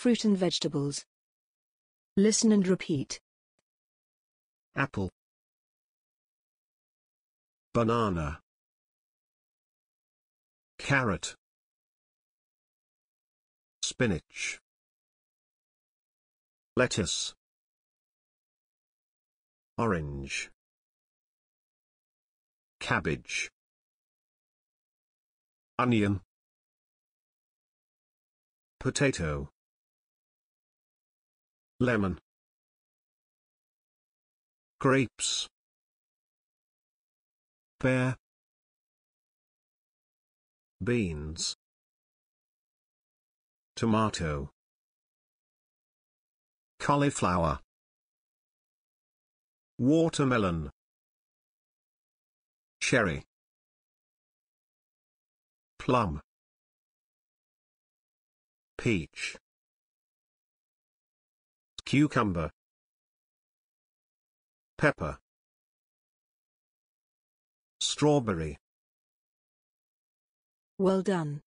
Fruit and vegetables. Listen and repeat. Apple. Banana. Carrot. Spinach. Lettuce. Orange. Cabbage. Onion. Potato lemon grapes pear beans tomato cauliflower watermelon cherry plum peach Cucumber. Pepper. Strawberry. Well done.